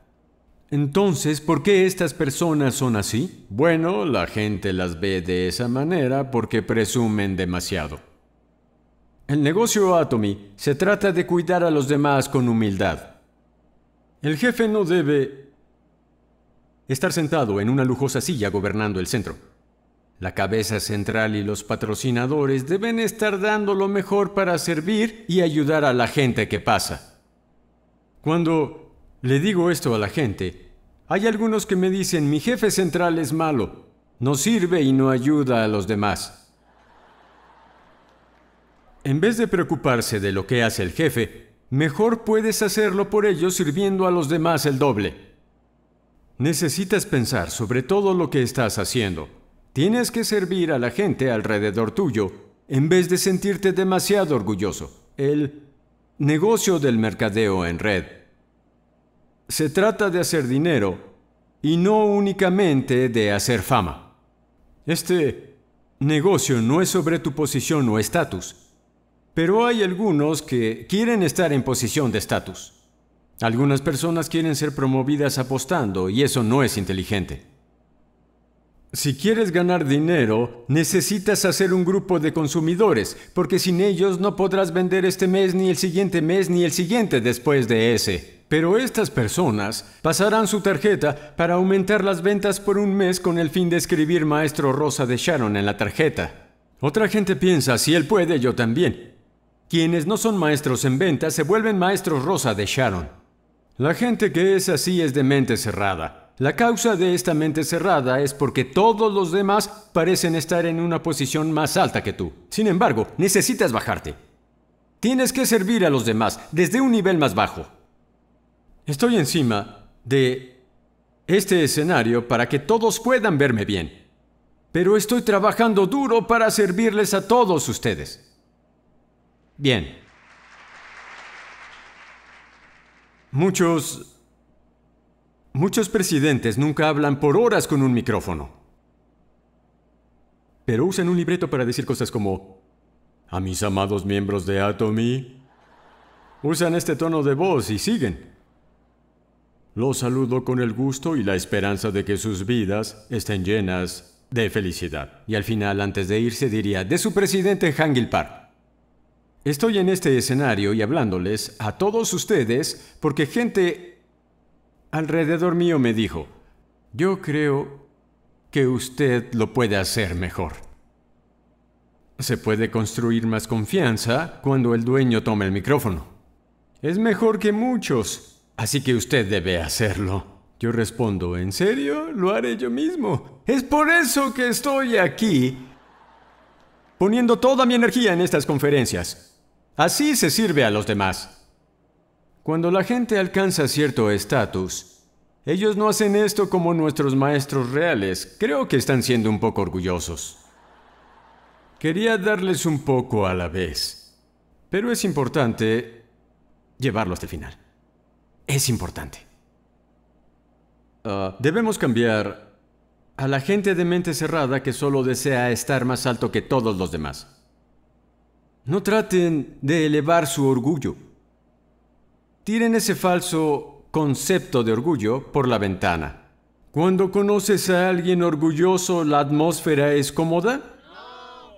Entonces, ¿por qué estas personas son así? Bueno, la gente las ve de esa manera porque presumen demasiado. El negocio Atomy se trata de cuidar a los demás con humildad. El jefe no debe estar sentado en una lujosa silla gobernando el centro. La cabeza central y los patrocinadores deben estar dando lo mejor para servir y ayudar a la gente que pasa. Cuando le digo esto a la gente. Hay algunos que me dicen, mi jefe central es malo, no sirve y no ayuda a los demás. En vez de preocuparse de lo que hace el jefe, mejor puedes hacerlo por ellos sirviendo a los demás el doble. Necesitas pensar sobre todo lo que estás haciendo. Tienes que servir a la gente alrededor tuyo en vez de sentirte demasiado orgulloso. El negocio del mercadeo en red se trata de hacer dinero y no únicamente de hacer fama. Este negocio no es sobre tu posición o estatus, pero hay algunos que quieren estar en posición de estatus. Algunas personas quieren ser promovidas apostando y eso no es inteligente. Si quieres ganar dinero, necesitas hacer un grupo de consumidores, porque sin ellos no podrás vender este mes, ni el siguiente mes, ni el siguiente después de ese. Pero estas personas pasarán su tarjeta para aumentar las ventas por un mes con el fin de escribir Maestro Rosa de Sharon en la tarjeta. Otra gente piensa, si él puede, yo también. Quienes no son maestros en ventas se vuelven maestros Rosa de Sharon. La gente que es así es de mente cerrada. La causa de esta mente cerrada es porque todos los demás parecen estar en una posición más alta que tú. Sin embargo, necesitas bajarte. Tienes que servir a los demás desde un nivel más bajo. Estoy encima de este escenario para que todos puedan verme bien. Pero estoy trabajando duro para servirles a todos ustedes. Bien. Muchos... Muchos presidentes nunca hablan por horas con un micrófono. Pero usan un libreto para decir cosas como, a mis amados miembros de Atomy, usan este tono de voz y siguen. Los saludo con el gusto y la esperanza de que sus vidas estén llenas de felicidad. Y al final, antes de irse, diría de su presidente Hangil Park. Estoy en este escenario y hablándoles a todos ustedes porque gente alrededor mío me dijo, yo creo que usted lo puede hacer mejor. Se puede construir más confianza cuando el dueño toma el micrófono. Es mejor que muchos Así que usted debe hacerlo. Yo respondo, ¿en serio? Lo haré yo mismo. Es por eso que estoy aquí, poniendo toda mi energía en estas conferencias. Así se sirve a los demás. Cuando la gente alcanza cierto estatus, ellos no hacen esto como nuestros maestros reales. Creo que están siendo un poco orgullosos. Quería darles un poco a la vez, pero es importante llevarlo hasta el final es importante. Ah, debemos cambiar a la gente de mente cerrada que solo desea estar más alto que todos los demás. No traten de elevar su orgullo. Tiren ese falso concepto de orgullo por la ventana. Cuando conoces a alguien orgulloso, la atmósfera es cómoda.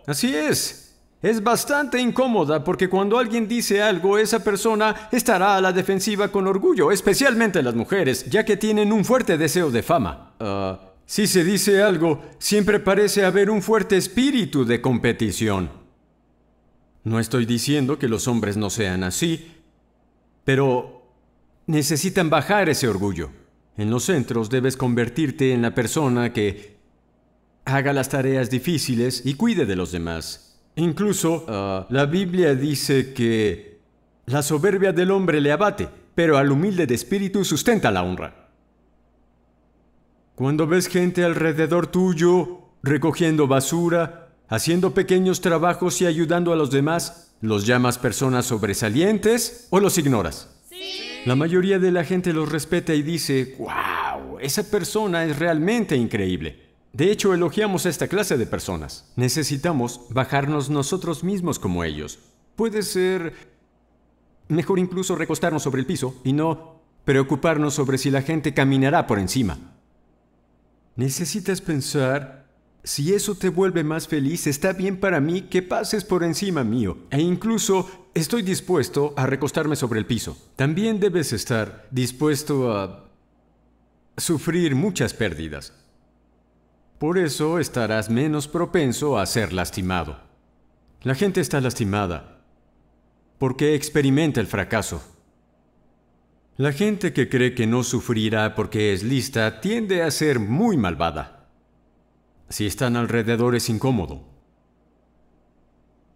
Así es. Es bastante incómoda porque cuando alguien dice algo, esa persona estará a la defensiva con orgullo, especialmente las mujeres, ya que tienen un fuerte deseo de fama. Ah, si se dice algo, siempre parece haber un fuerte espíritu de competición. No estoy diciendo que los hombres no sean así, pero necesitan bajar ese orgullo. En los centros debes convertirte en la persona que haga las tareas difíciles y cuide de los demás. Incluso ah. la Biblia dice que la soberbia del hombre le abate, pero al humilde de espíritu sustenta la honra. Cuando ves gente alrededor tuyo recogiendo basura, haciendo pequeños trabajos y ayudando a los demás, ¿los llamas personas sobresalientes o los ignoras? La mayoría de la gente los respeta y dice, wow, esa persona es realmente increíble. De hecho, elogiamos a esta clase de personas. Necesitamos bajarnos nosotros mismos como ellos. Puede ser mejor incluso recostarnos sobre el piso y no preocuparnos sobre si la gente caminará por encima. Necesitas pensar, si eso te vuelve más feliz, está bien para mí que pases por encima mío e incluso estoy dispuesto a recostarme sobre el piso. También debes estar dispuesto a sufrir muchas pérdidas. Por eso estarás menos propenso a ser lastimado. La gente está lastimada porque experimenta el fracaso. La gente que cree que no sufrirá porque es lista tiende a ser muy malvada. Si están alrededor es incómodo.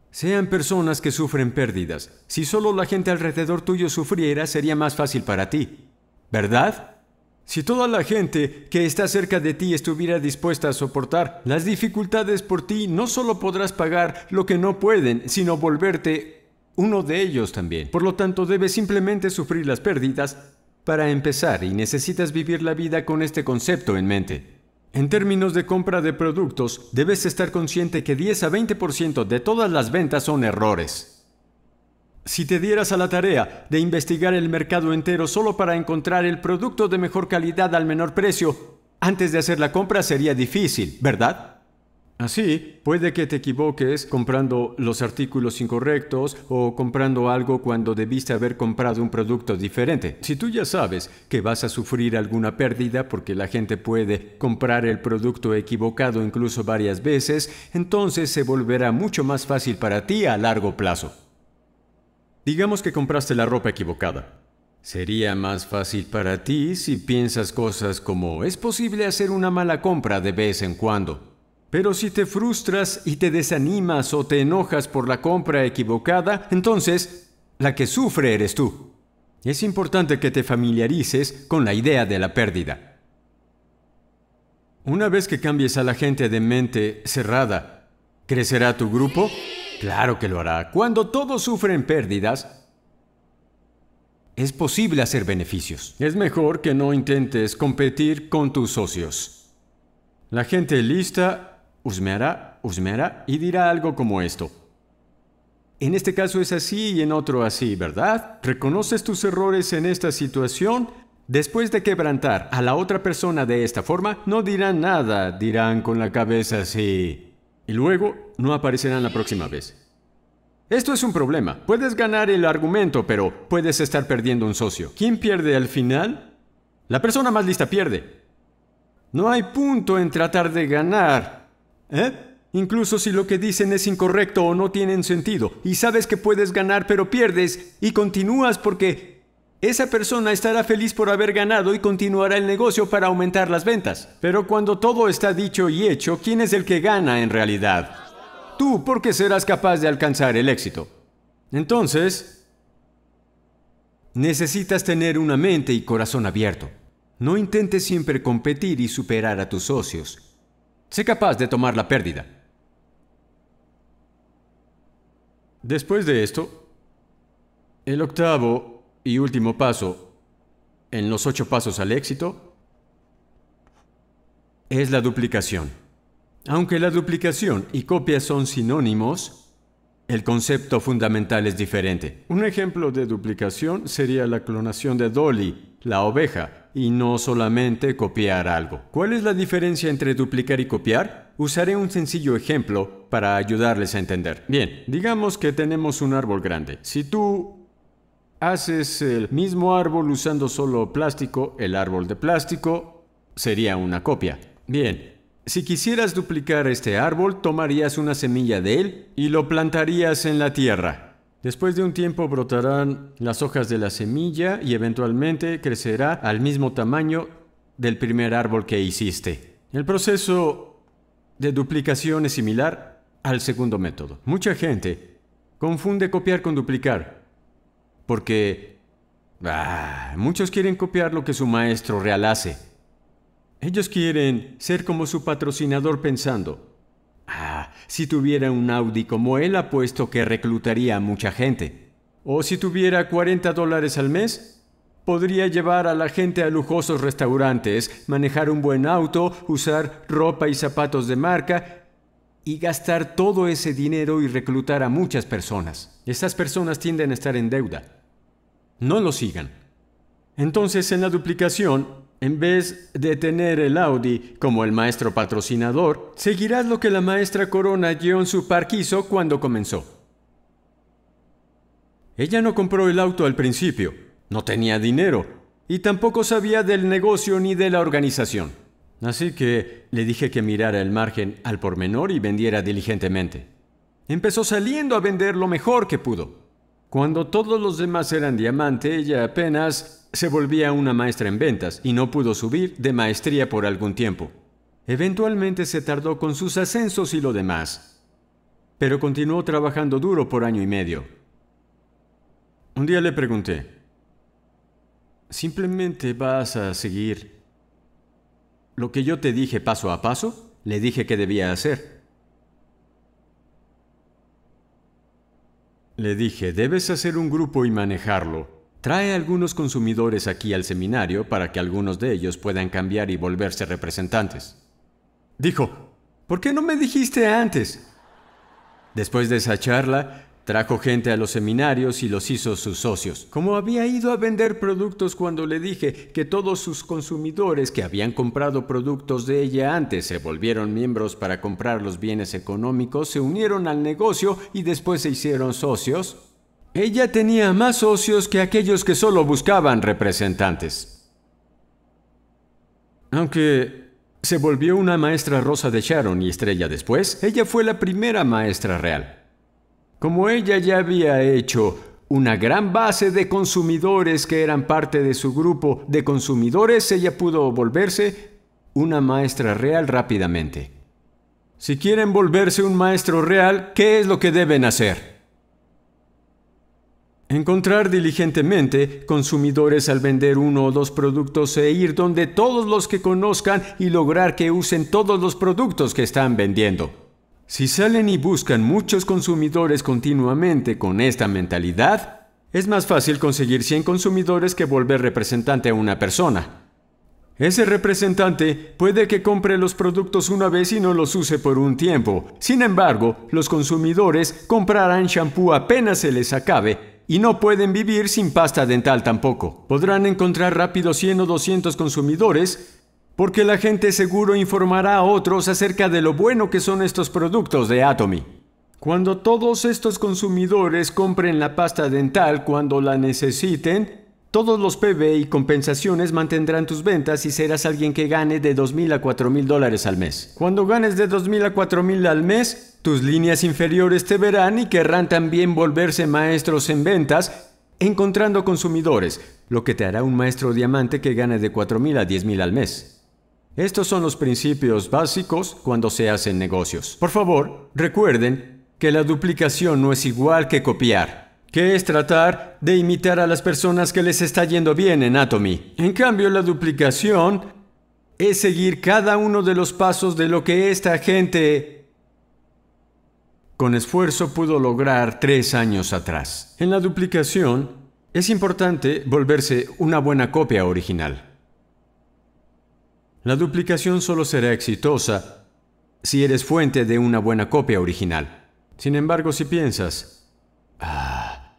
Sean personas que sufren pérdidas. Si solo la gente alrededor tuyo sufriera, sería más fácil para ti. ¿Verdad? Si toda la gente que está cerca de ti estuviera dispuesta a soportar las dificultades por ti, no solo podrás pagar lo que no pueden, sino volverte uno de ellos también. Por lo tanto, debes simplemente sufrir las pérdidas para empezar y necesitas vivir la vida con este concepto en mente. En términos de compra de productos, debes estar consciente que 10 a 20% de todas las ventas son errores. Si te dieras a la tarea de investigar el mercado entero solo para encontrar el producto de mejor calidad al menor precio, antes de hacer la compra sería difícil, ¿verdad? Así, puede que te equivoques comprando los artículos incorrectos o comprando algo cuando debiste haber comprado un producto diferente. Si tú ya sabes que vas a sufrir alguna pérdida porque la gente puede comprar el producto equivocado incluso varias veces, entonces se volverá mucho más fácil para ti a largo plazo. Digamos que compraste la ropa equivocada. Sería más fácil para ti si piensas cosas como es posible hacer una mala compra de vez en cuando. Pero si te frustras y te desanimas o te enojas por la compra equivocada, entonces la que sufre eres tú. Es importante que te familiarices con la idea de la pérdida. Una vez que cambies a la gente de mente cerrada, ¿crecerá tu grupo? Claro que lo hará. Cuando todos sufren pérdidas, es posible hacer beneficios. Es mejor que no intentes competir con tus socios. La gente lista usmeará, usmeará y dirá algo como esto. En este caso es así y en otro así, ¿verdad? ¿Reconoces tus errores en esta situación? Después de quebrantar a la otra persona de esta forma, no dirán nada, dirán con la cabeza así y luego no aparecerán la próxima vez. Esto es un problema. Puedes ganar el argumento, pero puedes estar perdiendo un socio. ¿Quién pierde al final? La persona más lista pierde. No hay punto en tratar de ganar. ¿Eh? Incluso si lo que dicen es incorrecto o no tienen sentido, y sabes que puedes ganar pero pierdes, y continúas porque esa persona estará feliz por haber ganado y continuará el negocio para aumentar las ventas. Pero cuando todo está dicho y hecho, ¿quién es el que gana en realidad? Tú, porque serás capaz de alcanzar el éxito. Entonces, necesitas tener una mente y corazón abierto. No intentes siempre competir y superar a tus socios. Sé capaz de tomar la pérdida. Después de esto, el octavo y último paso, en los ocho pasos al éxito, es la duplicación. Aunque la duplicación y copia son sinónimos, el concepto fundamental es diferente. Un ejemplo de duplicación sería la clonación de Dolly, la oveja, y no solamente copiar algo. ¿Cuál es la diferencia entre duplicar y copiar? Usaré un sencillo ejemplo para ayudarles a entender. Bien, digamos que tenemos un árbol grande. Si tú Haces el mismo árbol usando solo plástico, el árbol de plástico sería una copia. Bien, si quisieras duplicar este árbol, tomarías una semilla de él y lo plantarías en la tierra. Después de un tiempo brotarán las hojas de la semilla y eventualmente crecerá al mismo tamaño del primer árbol que hiciste. El proceso de duplicación es similar al segundo método. Mucha gente confunde copiar con duplicar. Porque... Ah, muchos quieren copiar lo que su maestro real hace. Ellos quieren ser como su patrocinador pensando, ah, si tuviera un Audi como él apuesto que reclutaría a mucha gente. O si tuviera 40 dólares al mes, podría llevar a la gente a lujosos restaurantes, manejar un buen auto, usar ropa y zapatos de marca y gastar todo ese dinero y reclutar a muchas personas. Estas personas tienden a estar en deuda. No lo sigan. Entonces, en la duplicación, en vez de tener el Audi como el maestro patrocinador, seguirás lo que la maestra Corona John Park hizo cuando comenzó. Ella no compró el auto al principio, no tenía dinero y tampoco sabía del negocio ni de la organización. Así que le dije que mirara el margen al por menor y vendiera diligentemente. Empezó saliendo a vender lo mejor que pudo. Cuando todos los demás eran diamante, ella apenas se volvía una maestra en ventas y no pudo subir de maestría por algún tiempo. Eventualmente se tardó con sus ascensos y lo demás, pero continuó trabajando duro por año y medio. Un día le pregunté, ¿simplemente vas a seguir lo que yo te dije paso a paso, le dije que debía hacer. Le dije, debes hacer un grupo y manejarlo. Trae algunos consumidores aquí al seminario para que algunos de ellos puedan cambiar y volverse representantes. Dijo, ¿por qué no me dijiste antes? Después de esa charla, Trajo gente a los seminarios y los hizo sus socios. Como había ido a vender productos cuando le dije que todos sus consumidores que habían comprado productos de ella antes se volvieron miembros para comprar los bienes económicos, se unieron al negocio y después se hicieron socios, ella tenía más socios que aquellos que solo buscaban representantes. Aunque se volvió una maestra rosa de Sharon y estrella después, ella fue la primera maestra real. Como ella ya había hecho una gran base de consumidores que eran parte de su grupo de consumidores, ella pudo volverse una maestra real rápidamente. Si quieren volverse un maestro real, ¿qué es lo que deben hacer? Encontrar diligentemente consumidores al vender uno o dos productos e ir donde todos los que conozcan y lograr que usen todos los productos que están vendiendo. Si salen y buscan muchos consumidores continuamente con esta mentalidad, es más fácil conseguir 100 consumidores que volver representante a una persona. Ese representante puede que compre los productos una vez y no los use por un tiempo. Sin embargo, los consumidores comprarán shampoo apenas se les acabe y no pueden vivir sin pasta dental tampoco. Podrán encontrar rápido 100 o 200 consumidores porque la gente seguro informará a otros acerca de lo bueno que son estos productos de Atomy. Cuando todos estos consumidores compren la pasta dental cuando la necesiten, todos los PB y compensaciones mantendrán tus ventas y serás alguien que gane de 2.000 a 4.000 dólares al mes. Cuando ganes de 2.000 a 4.000 al mes, tus líneas inferiores te verán y querrán también volverse maestros en ventas, encontrando consumidores, lo que te hará un maestro diamante que gane de 4.000 a 10.000 al mes. Estos son los principios básicos cuando se hacen negocios. Por favor, recuerden que la duplicación no es igual que copiar, que es tratar de imitar a las personas que les está yendo bien en Atomy. En cambio, la duplicación es seguir cada uno de los pasos de lo que esta gente con esfuerzo pudo lograr tres años atrás. En la duplicación, es importante volverse una buena copia original. La duplicación solo será exitosa si eres fuente de una buena copia original. Sin embargo, si piensas, ah,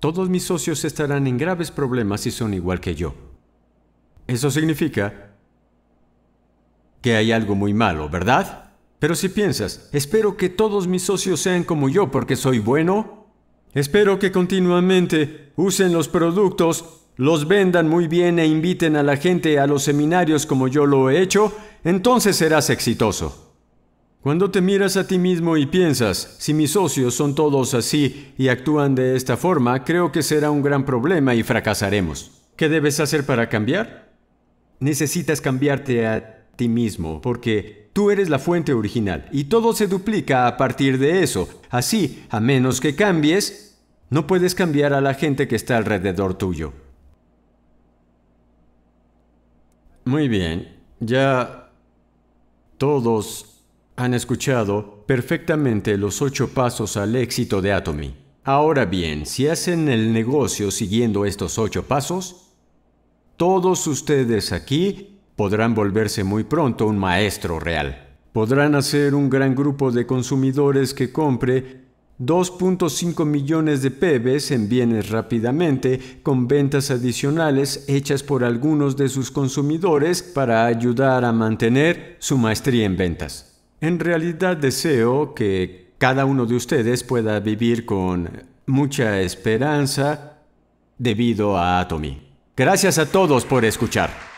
todos mis socios estarán en graves problemas si son igual que yo. Eso significa que hay algo muy malo, ¿verdad? Pero si piensas, espero que todos mis socios sean como yo porque soy bueno, espero que continuamente usen los productos los vendan muy bien e inviten a la gente a los seminarios como yo lo he hecho, entonces serás exitoso. Cuando te miras a ti mismo y piensas, si mis socios son todos así y actúan de esta forma, creo que será un gran problema y fracasaremos. ¿Qué debes hacer para cambiar? Necesitas cambiarte a ti mismo, porque tú eres la fuente original y todo se duplica a partir de eso. Así, a menos que cambies, no puedes cambiar a la gente que está alrededor tuyo. Muy bien, ya todos han escuchado perfectamente los ocho pasos al éxito de Atomy. Ahora bien, si hacen el negocio siguiendo estos ocho pasos, todos ustedes aquí podrán volverse muy pronto un maestro real. Podrán hacer un gran grupo de consumidores que compre 2.5 millones de pebes en bienes rápidamente, con ventas adicionales hechas por algunos de sus consumidores para ayudar a mantener su maestría en ventas. En realidad deseo que cada uno de ustedes pueda vivir con mucha esperanza debido a Atomy. Gracias a todos por escuchar.